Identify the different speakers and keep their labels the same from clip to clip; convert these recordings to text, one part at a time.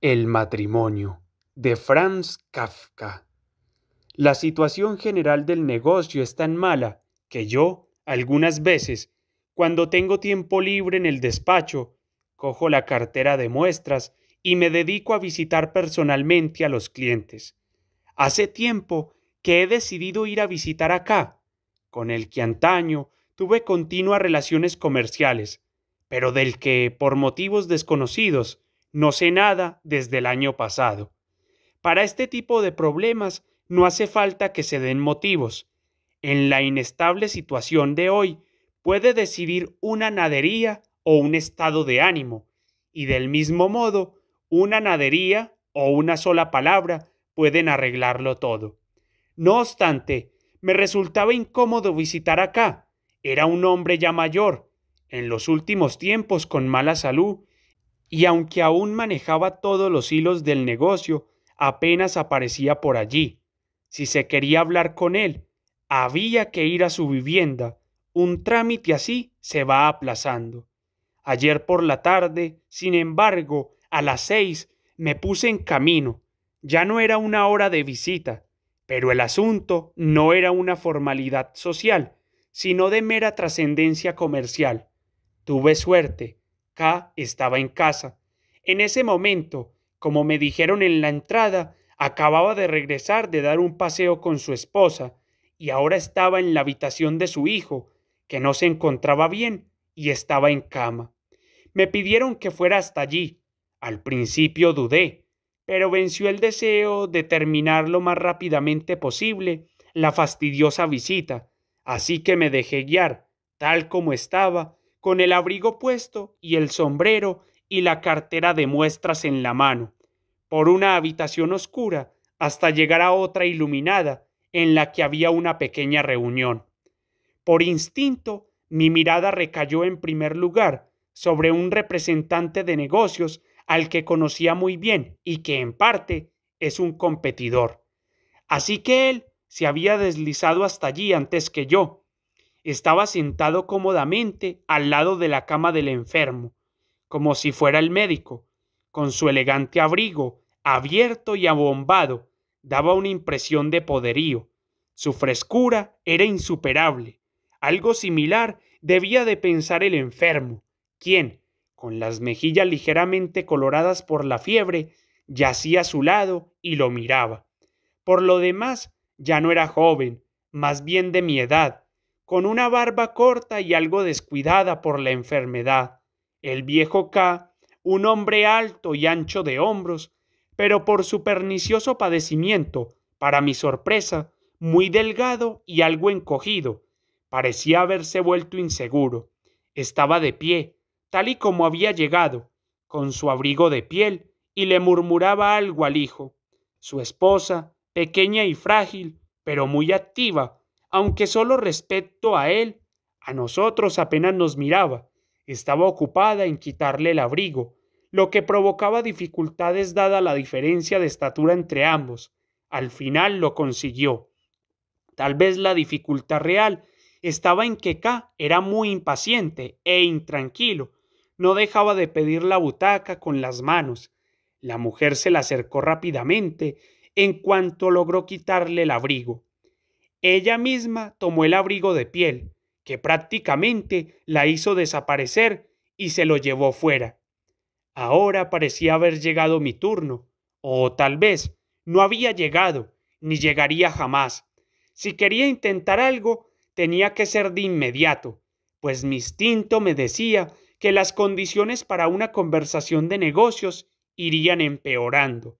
Speaker 1: El matrimonio de Franz Kafka. La situación general del negocio es tan mala que yo, algunas veces, cuando tengo tiempo libre en el despacho, cojo la cartera de muestras y me dedico a visitar personalmente a los clientes. Hace tiempo que he decidido ir a visitar acá, con el que antaño tuve continuas relaciones comerciales, pero del que, por motivos desconocidos, no sé nada desde el año pasado. Para este tipo de problemas no hace falta que se den motivos. En la inestable situación de hoy puede decidir una nadería o un estado de ánimo, y del mismo modo, una nadería o una sola palabra pueden arreglarlo todo. No obstante, me resultaba incómodo visitar acá. Era un hombre ya mayor, en los últimos tiempos con mala salud y aunque aún manejaba todos los hilos del negocio, apenas aparecía por allí. Si se quería hablar con él, había que ir a su vivienda. Un trámite así se va aplazando. Ayer por la tarde, sin embargo, a las seis me puse en camino. Ya no era una hora de visita, pero el asunto no era una formalidad social, sino de mera trascendencia comercial. Tuve suerte, estaba en casa. En ese momento, como me dijeron en la entrada, acababa de regresar de dar un paseo con su esposa y ahora estaba en la habitación de su hijo, que no se encontraba bien y estaba en cama. Me pidieron que fuera hasta allí. Al principio dudé, pero venció el deseo de terminar lo más rápidamente posible la fastidiosa visita, así que me dejé guiar, tal como estaba, con el abrigo puesto y el sombrero y la cartera de muestras en la mano, por una habitación oscura hasta llegar a otra iluminada en la que había una pequeña reunión. Por instinto, mi mirada recayó en primer lugar sobre un representante de negocios al que conocía muy bien y que en parte es un competidor. Así que él se había deslizado hasta allí antes que yo, estaba sentado cómodamente al lado de la cama del enfermo, como si fuera el médico, con su elegante abrigo, abierto y abombado, daba una impresión de poderío. Su frescura era insuperable. Algo similar debía de pensar el enfermo, quien, con las mejillas ligeramente coloradas por la fiebre, yacía a su lado y lo miraba. Por lo demás, ya no era joven, más bien de mi edad, con una barba corta y algo descuidada por la enfermedad. El viejo K, un hombre alto y ancho de hombros, pero por su pernicioso padecimiento, para mi sorpresa, muy delgado y algo encogido, parecía haberse vuelto inseguro. Estaba de pie, tal y como había llegado, con su abrigo de piel, y le murmuraba algo al hijo. Su esposa, pequeña y frágil, pero muy activa, aunque solo respecto a él, a nosotros apenas nos miraba, estaba ocupada en quitarle el abrigo, lo que provocaba dificultades dada la diferencia de estatura entre ambos. Al final lo consiguió. Tal vez la dificultad real estaba en que K era muy impaciente e intranquilo. No dejaba de pedir la butaca con las manos. La mujer se la acercó rápidamente en cuanto logró quitarle el abrigo. Ella misma tomó el abrigo de piel, que prácticamente la hizo desaparecer y se lo llevó fuera. Ahora parecía haber llegado mi turno, o tal vez no había llegado, ni llegaría jamás. Si quería intentar algo, tenía que ser de inmediato, pues mi instinto me decía que las condiciones para una conversación de negocios irían empeorando.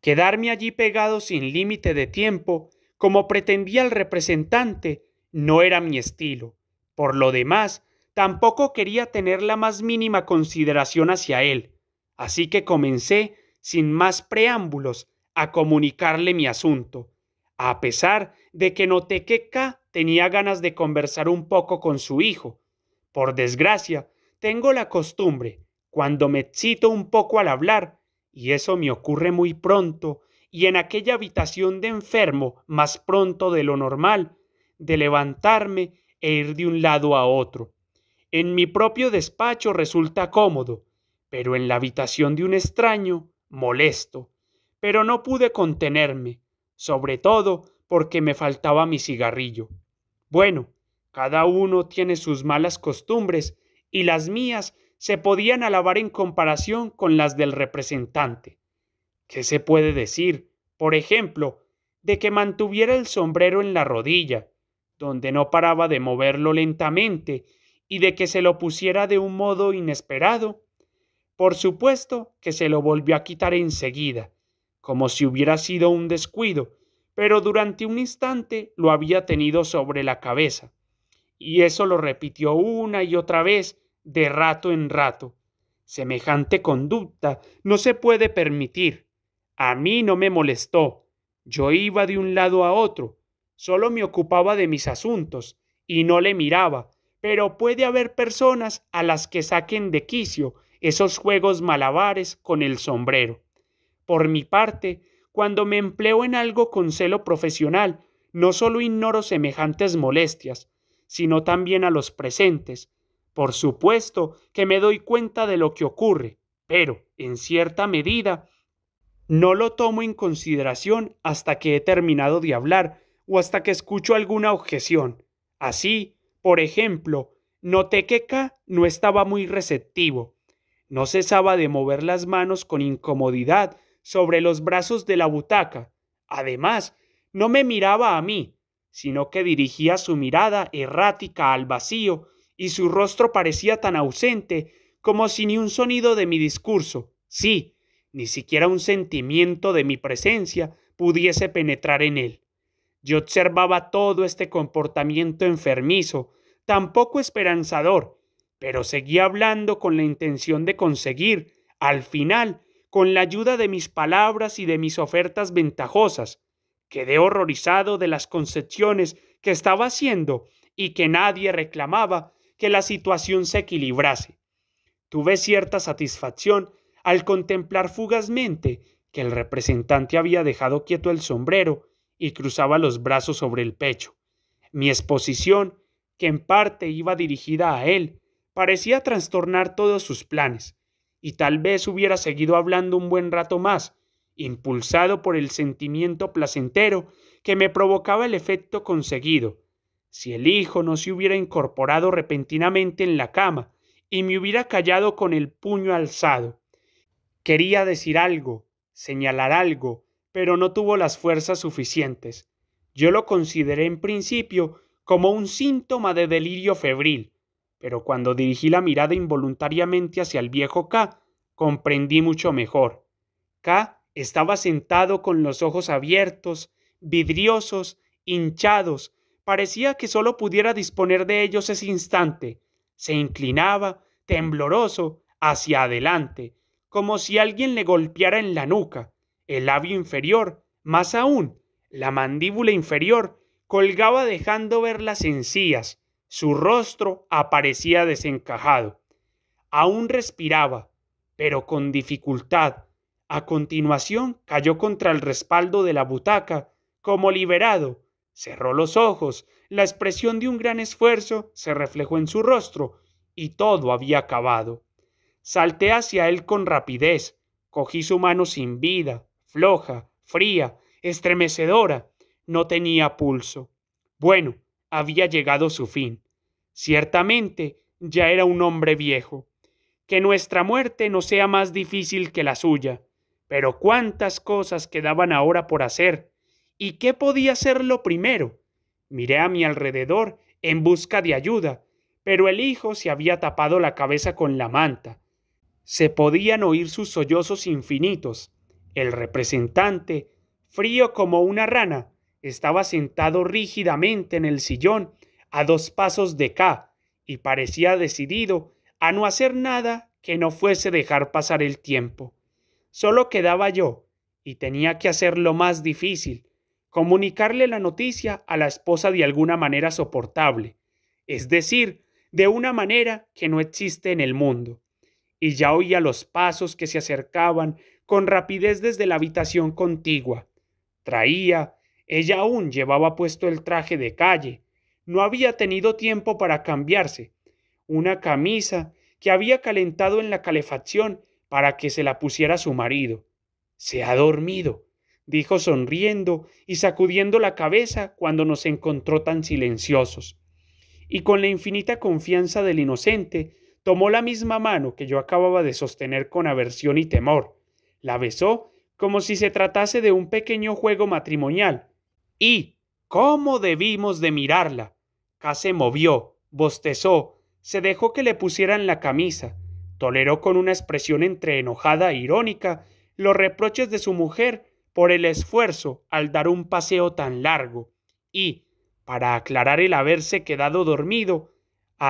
Speaker 1: Quedarme allí pegado sin límite de tiempo como pretendía el representante, no era mi estilo. Por lo demás, tampoco quería tener la más mínima consideración hacia él, así que comencé, sin más preámbulos, a comunicarle mi asunto, a pesar de que noté que K tenía ganas de conversar un poco con su hijo. Por desgracia, tengo la costumbre, cuando me excito un poco al hablar, y eso me ocurre muy pronto, y en aquella habitación de enfermo más pronto de lo normal, de levantarme e ir de un lado a otro. En mi propio despacho resulta cómodo, pero en la habitación de un extraño, molesto. Pero no pude contenerme, sobre todo porque me faltaba mi cigarrillo. Bueno, cada uno tiene sus malas costumbres y las mías se podían alabar en comparación con las del representante. ¿Qué se puede decir, por ejemplo, de que mantuviera el sombrero en la rodilla, donde no paraba de moverlo lentamente, y de que se lo pusiera de un modo inesperado? Por supuesto que se lo volvió a quitar enseguida, como si hubiera sido un descuido, pero durante un instante lo había tenido sobre la cabeza. Y eso lo repitió una y otra vez, de rato en rato. Semejante conducta no se puede permitir. A mí no me molestó. Yo iba de un lado a otro, solo me ocupaba de mis asuntos y no le miraba, pero puede haber personas a las que saquen de quicio esos juegos malabares con el sombrero. Por mi parte, cuando me empleo en algo con celo profesional, no solo ignoro semejantes molestias, sino también a los presentes. Por supuesto que me doy cuenta de lo que ocurre, pero, en cierta medida, no lo tomo en consideración hasta que he terminado de hablar o hasta que escucho alguna objeción. Así, por ejemplo, noté que K no estaba muy receptivo. No cesaba de mover las manos con incomodidad sobre los brazos de la butaca. Además, no me miraba a mí, sino que dirigía su mirada errática al vacío y su rostro parecía tan ausente como si ni un sonido de mi discurso, sí, ni siquiera un sentimiento de mi presencia pudiese penetrar en él. Yo observaba todo este comportamiento enfermizo, tampoco esperanzador, pero seguía hablando con la intención de conseguir, al final, con la ayuda de mis palabras y de mis ofertas ventajosas. Quedé horrorizado de las concepciones que estaba haciendo y que nadie reclamaba que la situación se equilibrase. Tuve cierta satisfacción al contemplar fugazmente que el representante había dejado quieto el sombrero y cruzaba los brazos sobre el pecho. Mi exposición, que en parte iba dirigida a él, parecía trastornar todos sus planes, y tal vez hubiera seguido hablando un buen rato más, impulsado por el sentimiento placentero que me provocaba el efecto conseguido, si el hijo no se hubiera incorporado repentinamente en la cama y me hubiera callado con el puño alzado. Quería decir algo, señalar algo, pero no tuvo las fuerzas suficientes. Yo lo consideré en principio como un síntoma de delirio febril, pero cuando dirigí la mirada involuntariamente hacia el viejo K, comprendí mucho mejor. K estaba sentado con los ojos abiertos, vidriosos, hinchados, parecía que sólo pudiera disponer de ellos ese instante. Se inclinaba, tembloroso, hacia adelante, como si alguien le golpeara en la nuca, el labio inferior, más aún, la mandíbula inferior, colgaba dejando ver las encías, su rostro aparecía desencajado. Aún respiraba, pero con dificultad. A continuación cayó contra el respaldo de la butaca, como liberado. Cerró los ojos, la expresión de un gran esfuerzo se reflejó en su rostro, y todo había acabado. Salté hacia él con rapidez, cogí su mano sin vida, floja, fría, estremecedora. No tenía pulso. Bueno, había llegado su fin. Ciertamente, ya era un hombre viejo. Que nuestra muerte no sea más difícil que la suya. Pero cuántas cosas quedaban ahora por hacer. ¿Y qué podía hacerlo lo primero? Miré a mi alrededor en busca de ayuda, pero el hijo se había tapado la cabeza con la manta. Se podían oír sus sollozos infinitos. El representante, frío como una rana, estaba sentado rígidamente en el sillón a dos pasos de K y parecía decidido a no hacer nada que no fuese dejar pasar el tiempo. Solo quedaba yo, y tenía que hacer lo más difícil, comunicarle la noticia a la esposa de alguna manera soportable, es decir, de una manera que no existe en el mundo y ya oía los pasos que se acercaban con rapidez desde la habitación contigua. Traía, ella aún llevaba puesto el traje de calle, no había tenido tiempo para cambiarse, una camisa que había calentado en la calefacción para que se la pusiera su marido. Se ha dormido, dijo sonriendo y sacudiendo la cabeza cuando nos encontró tan silenciosos. Y con la infinita confianza del inocente, Tomó la misma mano que yo acababa de sostener con aversión y temor, la besó como si se tratase de un pequeño juego matrimonial. Y, ¿cómo debimos de mirarla? casi se movió, bostezó, se dejó que le pusieran la camisa, toleró con una expresión entre enojada e irónica los reproches de su mujer por el esfuerzo al dar un paseo tan largo, y, para aclarar el haberse quedado dormido,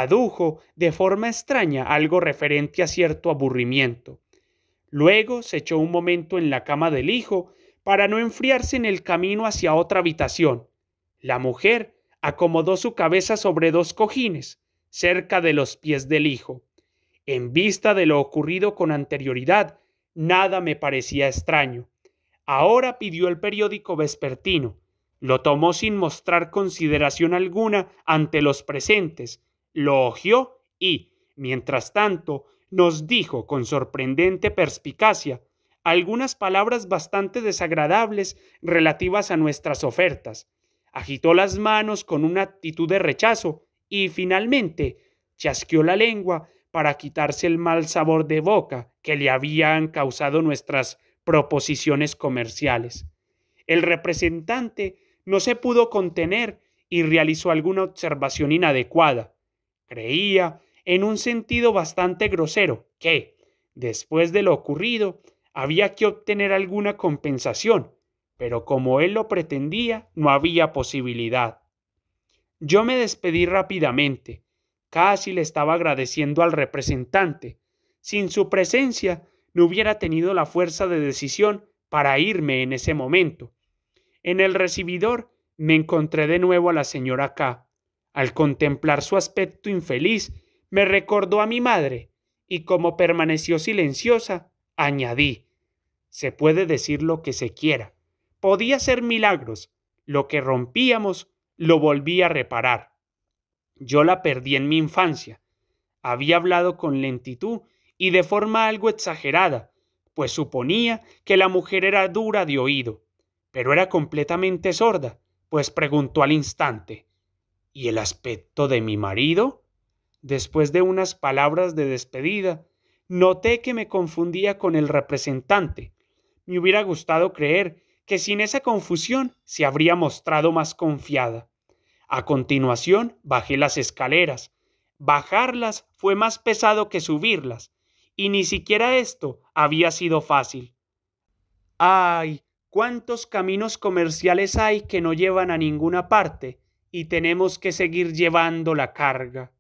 Speaker 1: adujo de forma extraña algo referente a cierto aburrimiento. Luego se echó un momento en la cama del hijo para no enfriarse en el camino hacia otra habitación. La mujer acomodó su cabeza sobre dos cojines, cerca de los pies del hijo. En vista de lo ocurrido con anterioridad, nada me parecía extraño. Ahora pidió el periódico vespertino. Lo tomó sin mostrar consideración alguna ante los presentes, lo ojió y, mientras tanto, nos dijo con sorprendente perspicacia algunas palabras bastante desagradables relativas a nuestras ofertas. Agitó las manos con una actitud de rechazo y finalmente chasqueó la lengua para quitarse el mal sabor de boca que le habían causado nuestras proposiciones comerciales. El representante no se pudo contener y realizó alguna observación inadecuada, creía, en un sentido bastante grosero, que, después de lo ocurrido, había que obtener alguna compensación, pero como él lo pretendía, no había posibilidad. Yo me despedí rápidamente. Casi le estaba agradeciendo al representante. Sin su presencia, no hubiera tenido la fuerza de decisión para irme en ese momento. En el recibidor me encontré de nuevo a la señora K. Al contemplar su aspecto infeliz, me recordó a mi madre, y como permaneció silenciosa, añadí Se puede decir lo que se quiera. Podía ser milagros. Lo que rompíamos lo volví a reparar. Yo la perdí en mi infancia. Había hablado con lentitud y de forma algo exagerada, pues suponía que la mujer era dura de oído, pero era completamente sorda, pues preguntó al instante y el aspecto de mi marido? Después de unas palabras de despedida, noté que me confundía con el representante. Me hubiera gustado creer que sin esa confusión se habría mostrado más confiada. A continuación, bajé las escaleras. Bajarlas fue más pesado que subirlas, y ni siquiera esto había sido fácil. ¡Ay! ¿Cuántos caminos comerciales hay que no llevan a ninguna parte? y tenemos que seguir llevando la carga.